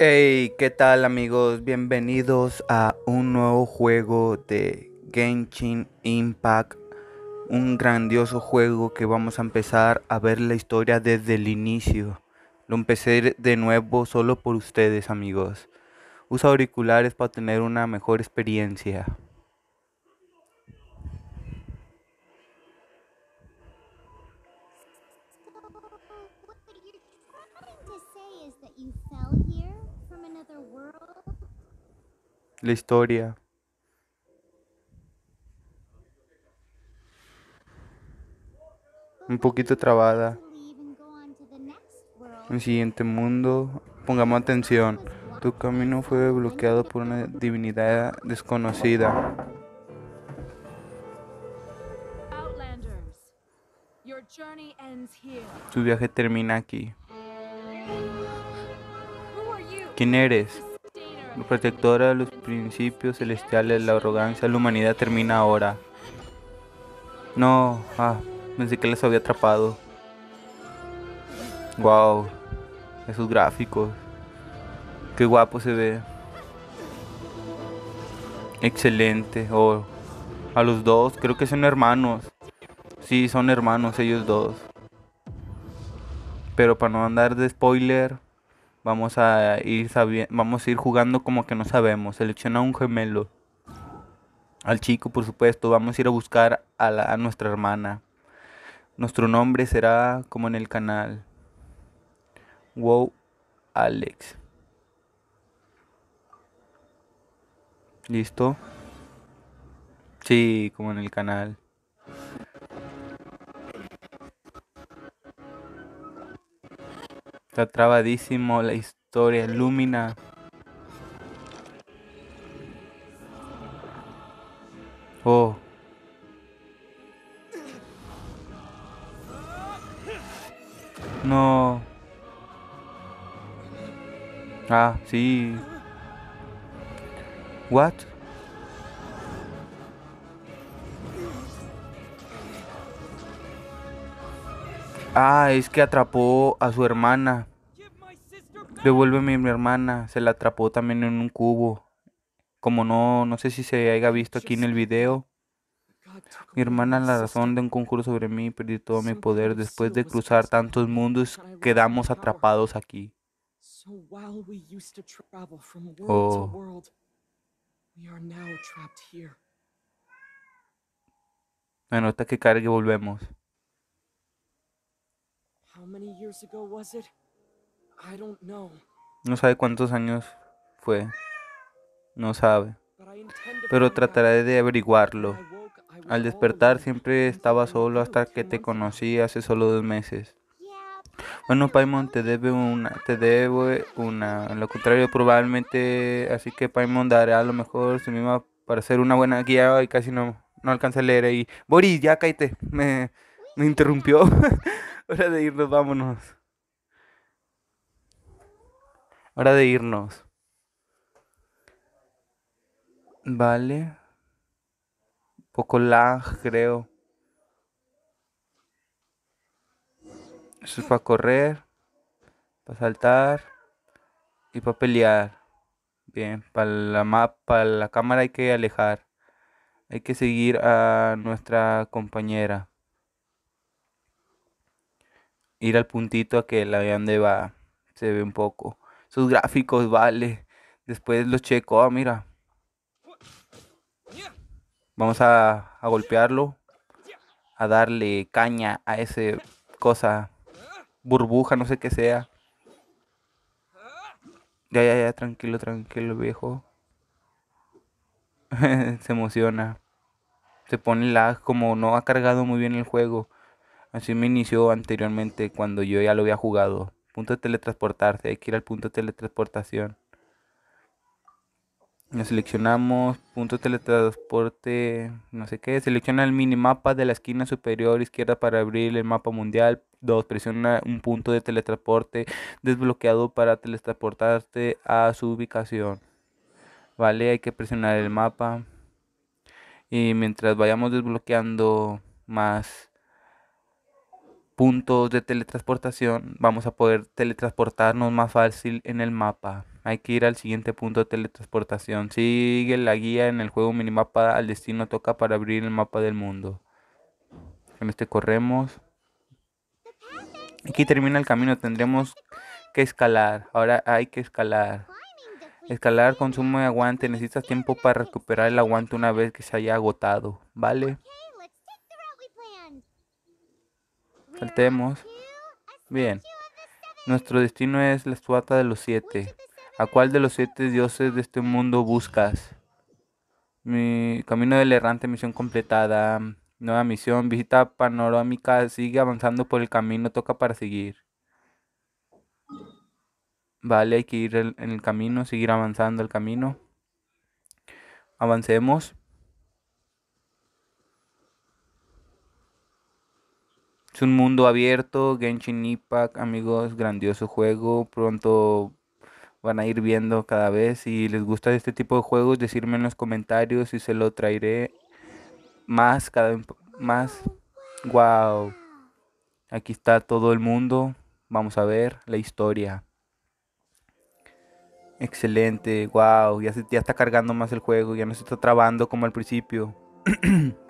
Hey, ¿qué tal amigos? Bienvenidos a un nuevo juego de Genshin Impact. Un grandioso juego que vamos a empezar a ver la historia desde el inicio. Lo empecé de nuevo solo por ustedes amigos. Usa auriculares para tener una mejor experiencia. La historia. Un poquito trabada. El siguiente mundo. Pongamos atención. Tu camino fue bloqueado por una divinidad desconocida. Tu viaje termina aquí. ¿Quién eres? Protectora de los principios celestiales, la arrogancia la humanidad termina ahora. No, ah, pensé que les había atrapado. Wow, esos gráficos. Qué guapo se ve. Excelente. Oh, a los dos, creo que son hermanos. Sí, son hermanos ellos dos. Pero para no andar de spoiler, Vamos a ir vamos a ir jugando como que no sabemos. Selecciona un gemelo. Al chico, por supuesto, vamos a ir a buscar a, a nuestra hermana. Nuestro nombre será como en el canal. Wow, Alex. Listo. Sí, como en el canal. Está trabadísimo la historia, Lumina. Oh. No. Ah, sí. What? Ah, es que atrapó a su hermana. Devuélveme a mi hermana. Se la atrapó también en un cubo. Como no, no sé si se haya visto aquí en el video. Mi hermana la razón de un concurso sobre mí perdí todo mi poder. Después de cruzar tantos mundos, quedamos atrapados aquí. Oh. Bueno, que cargue volvemos. No sabe cuántos años fue. No sabe. Pero trataré de averiguarlo. Al despertar siempre estaba solo hasta que te conocí hace solo dos meses. Bueno, Paimon, te debe una, te debo una. lo contrario, probablemente, así que Paimon dará a lo mejor su misma para ser una buena guía y casi no, no alcanza a leer ahí. Boris, ya cállate. Me, me interrumpió. Hora de irnos, vámonos. Hora de irnos. Vale. Un poco lag, creo. Eso es para correr, para saltar y para pelear. Bien, para la mapa, la cámara hay que alejar. Hay que seguir a nuestra compañera ir al puntito a que la vean va. Se ve un poco. Sus gráficos, vale. Después los checo. Ah, mira. Vamos a, a golpearlo. A darle caña a ese cosa. Burbuja, no sé qué sea. Ya, ya, ya, tranquilo, tranquilo, viejo. se emociona. Se pone lag, como no ha cargado muy bien el juego. Así me inició anteriormente cuando yo ya lo había jugado. Punto de teletransportarse, hay que ir al punto de teletransportación. seleccionamos punto de teletransporte, no sé qué. Selecciona el minimapa de la esquina superior izquierda para abrir el mapa mundial. 2. Presiona un punto de teletransporte desbloqueado para teletransportarte a su ubicación. Vale, hay que presionar el mapa. Y mientras vayamos desbloqueando más puntos de teletransportación, vamos a poder teletransportarnos más fácil en el mapa. Hay que ir al siguiente punto de teletransportación. Sigue la guía en el juego minimapa al destino toca para abrir el mapa del mundo. En este corremos. Aquí termina el camino, tendremos que escalar. Ahora hay que escalar. Escalar consume aguante, necesitas tiempo para recuperar el aguante una vez que se haya agotado, ¿vale? Saltemos. Bien. Nuestro destino es la estuata de los siete. ¿A cuál de los siete dioses de este mundo buscas? Mi camino del errante, misión completada. Nueva misión, visita panorámica, sigue avanzando por el camino, toca para seguir. Vale, hay que ir en el camino, seguir avanzando el camino. Avancemos. Es un mundo abierto, Genshin Impact, amigos, grandioso juego. Pronto van a ir viendo cada vez. Si les gusta este tipo de juegos, decirme en los comentarios y se lo traeré más, cada más. Wow. Aquí está todo el mundo. Vamos a ver la historia. Excelente, wow, ya, se, ya está cargando más el juego, ya no se está trabando como al principio.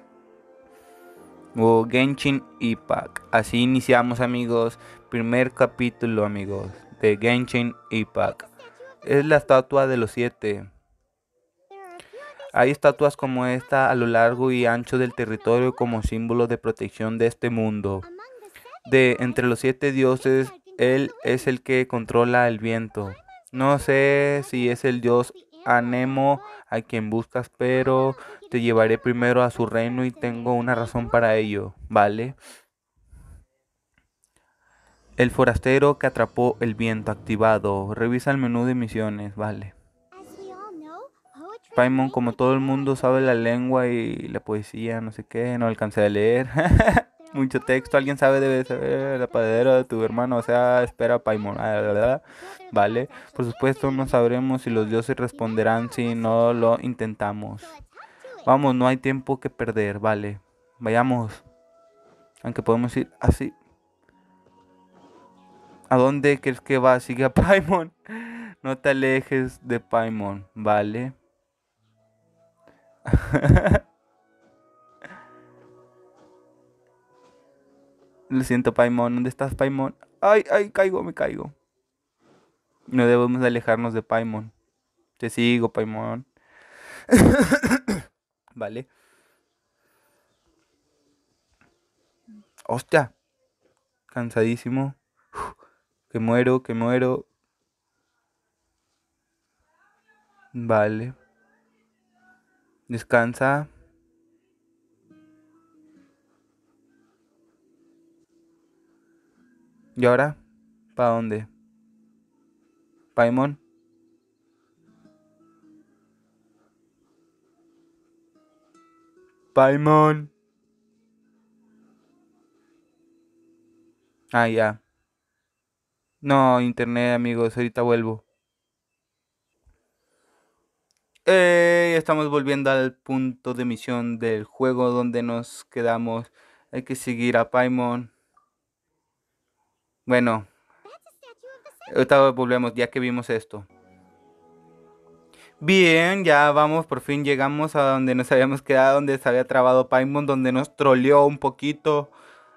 o Genshin Impact. Así iniciamos amigos, primer capítulo amigos de Genshin Impact. Es la estatua de los siete. Hay estatuas como esta a lo largo y ancho del territorio como símbolo de protección de este mundo. De entre los siete dioses, él es el que controla el viento. No sé si es el dios a Nemo, a quien buscas, pero te llevaré primero a su reino y tengo una razón para ello, ¿vale? El forastero que atrapó el viento activado. Revisa el menú de misiones, vale. Paimon, como todo el mundo sabe la lengua y la poesía, no sé qué, no alcancé a leer. mucho texto, alguien sabe, debe saber la padera de tu hermano, o sea, espera Paimon, ah, vale, por supuesto no sabremos si los dioses responderán si no lo intentamos. Vamos, no hay tiempo que perder, vale, vayamos, aunque podemos ir así. ¿A dónde crees que va? Sigue a Paimon. No te alejes de Paimon, ¿vale? Lo siento, Paimon. ¿Dónde estás, Paimon? Ay, ay, caigo, me caigo. No debemos alejarnos de Paimon. Te sigo, Paimon. vale. Hostia. Cansadísimo. que muero, que muero. Vale. Descansa. ¿Y ahora? ¿Para dónde? ¿Paimon? Paimon. Ah, ya. No, internet, amigos, ahorita vuelvo. Eh, estamos volviendo al punto de misión del juego donde nos quedamos. Hay que seguir a Paimon. Bueno, ahorita volvemos ya que vimos esto. Bien, ya vamos, por fin llegamos a donde nos habíamos quedado, donde se había trabado Paimon, donde nos troleó un poquito.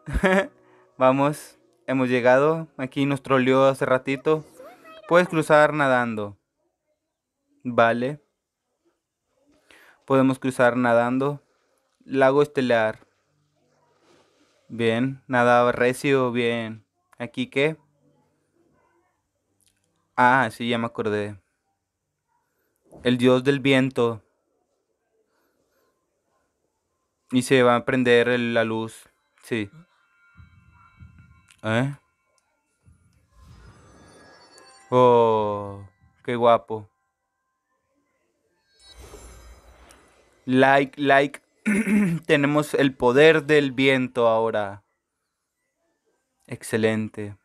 vamos, hemos llegado, aquí nos troleó hace ratito. Puedes cruzar nadando. Vale. Podemos cruzar nadando. Lago estelar. Bien, nadaba recio, bien. Aquí qué. Ah, sí, ya me acordé. El dios del viento. Y se va a prender la luz. Sí. ¿Eh? Oh, qué guapo. Like, like. Tenemos el poder del viento ahora. Excelente.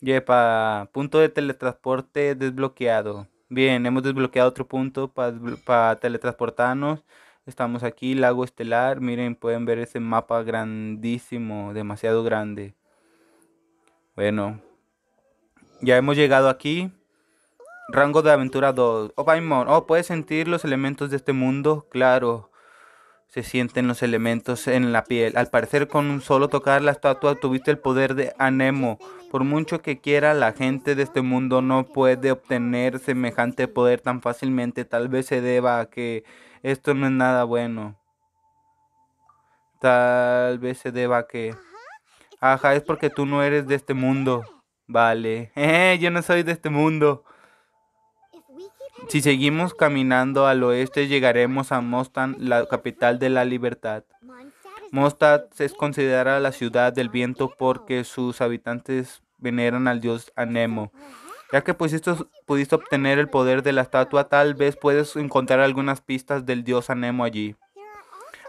Yepa, punto de teletransporte desbloqueado. Bien, hemos desbloqueado otro punto para teletransportarnos. Estamos aquí, lago estelar. Miren, pueden ver ese mapa grandísimo, demasiado grande. Bueno, ya hemos llegado aquí. Rango de aventura 2. Oh, Paimon. Oh, puedes sentir los elementos de este mundo. Claro se sienten los elementos en la piel. Al parecer con un solo tocar la estatua tuviste el poder de Anemo. Por mucho que quiera, la gente de este mundo no puede obtener semejante poder tan fácilmente. Tal vez se deba a que esto no es nada bueno. Tal vez se deba a que... Ajá, es porque tú no eres de este mundo. Vale. Eh, yo no soy de este mundo. Si seguimos caminando al oeste llegaremos a Mostan, la capital de la libertad. Mostan es considerada la ciudad del viento porque sus habitantes veneran al dios Anemo. Ya que pues pudiste obtener el poder de la estatua, tal vez puedes encontrar algunas pistas del dios Anemo allí.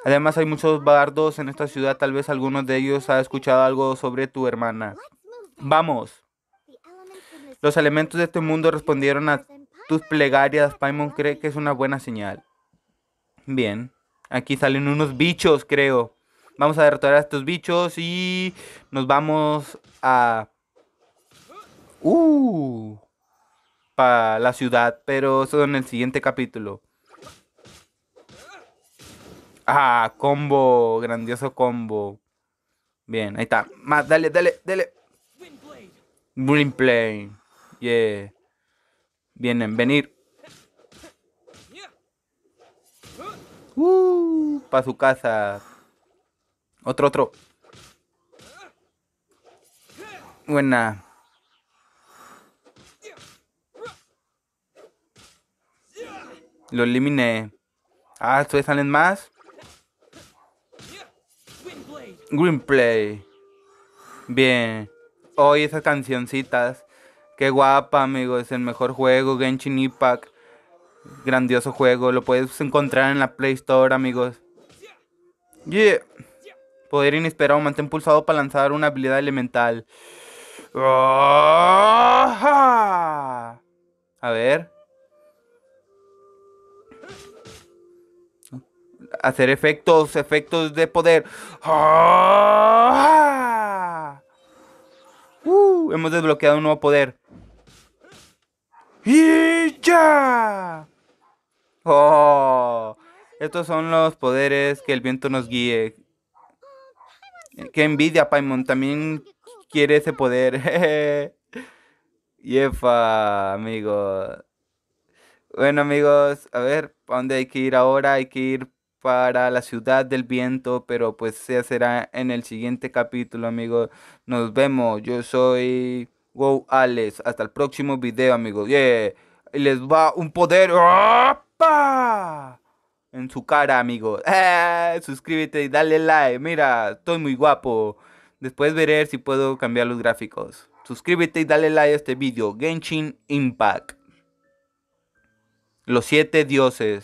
Además hay muchos bardos en esta ciudad, tal vez alguno de ellos ha escuchado algo sobre tu hermana. Vamos. Los elementos de este mundo respondieron a tus plegarias, Paimon cree que es una buena señal. Bien, aquí salen unos bichos, creo. Vamos a derrotar a estos bichos y nos vamos a... ¡Uh! Para la ciudad, pero eso en el siguiente capítulo. Ah, combo, grandioso combo. Bien, ahí está. Más, dale, dale, dale. Blade Yeah. Vienen, venir. Para uh, pa' su casa. Otro, otro. Buena. Lo eliminé. Ah, todavía salen más? Greenplay. Bien. Hoy esas cancioncitas. Qué guapa, amigos, Es el mejor juego, Genshin Impact. Grandioso juego. Lo puedes encontrar en la Play Store, amigos. Yeah. Poder inesperado. Mantén pulsado para lanzar una habilidad elemental. A ver. Hacer efectos, efectos de poder. Uh, hemos desbloqueado un nuevo poder. ¡Y ya! ¡Oh! Estos son los poderes que el viento nos guíe. ¡Qué envidia, Paimon! También quiere ese poder. Jefa, amigos. Bueno, amigos, a ver, ¿a dónde hay que ir ahora? Hay que ir para la ciudad del viento, pero pues se será en el siguiente capítulo, amigos. Nos vemos. Yo soy... Wow, Alex. Hasta el próximo video, amigos. Y les va un poder. En su cara, amigos. Eh, suscríbete y dale like. Mira, estoy muy guapo. Después veré si puedo cambiar los gráficos. Suscríbete y dale like a este video. Genshin Impact. Los siete dioses.